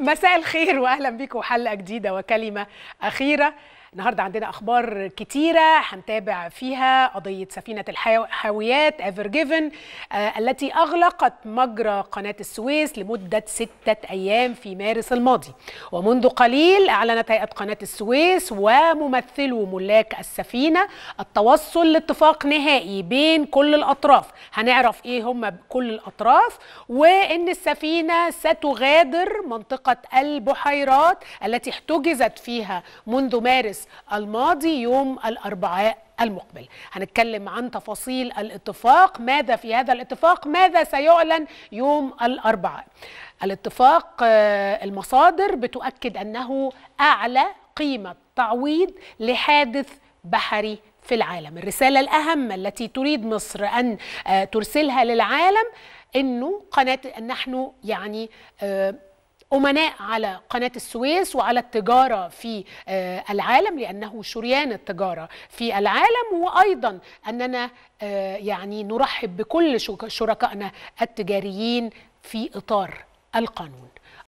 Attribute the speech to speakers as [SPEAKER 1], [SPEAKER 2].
[SPEAKER 1] مساء الخير واهلا بيكم حلقه جديده وكلمه اخيره النهارده عندنا اخبار كتيره هنتابع فيها قضيه سفينه الحاويات ايفر آه، جيفن التي اغلقت مجرى قناه السويس لمده سته ايام في مارس الماضي ومنذ قليل اعلنت هيئه قناه السويس وممثلو ملاك السفينه التوصل لاتفاق نهائي بين كل الاطراف هنعرف ايه هم كل الاطراف وان السفينه ستغادر منطقه البحيرات التي احتجزت فيها منذ مارس الخامس الماضي يوم الأربعاء المقبل هنتكلم عن تفاصيل الاتفاق ماذا في هذا الاتفاق ماذا سيعلن يوم الأربعاء الاتفاق آه، المصادر بتؤكد أنه أعلى قيمة تعويض لحادث بحري في العالم الرسالة الأهم التي تريد مصر أن آه، ترسلها للعالم أنه قناة نحن يعني آه، أمناء على قناة السويس وعلى التجارة في آه، العالم لأنه شريان التجارة في العالم وأيضا أننا آه، يعني نرحب بكل شركائنا التجاريين في إطار القانون